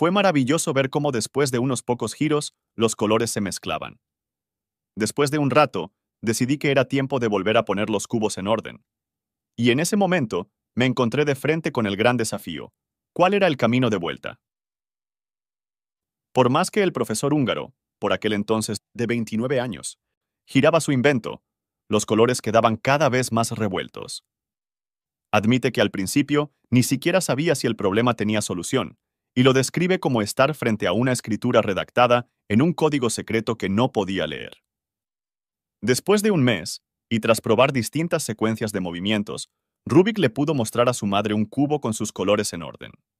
Fue maravilloso ver cómo después de unos pocos giros, los colores se mezclaban. Después de un rato, decidí que era tiempo de volver a poner los cubos en orden. Y en ese momento, me encontré de frente con el gran desafío. ¿Cuál era el camino de vuelta? Por más que el profesor húngaro, por aquel entonces de 29 años, giraba su invento, los colores quedaban cada vez más revueltos. Admite que al principio ni siquiera sabía si el problema tenía solución, y lo describe como estar frente a una escritura redactada en un código secreto que no podía leer. Después de un mes, y tras probar distintas secuencias de movimientos, Rubik le pudo mostrar a su madre un cubo con sus colores en orden.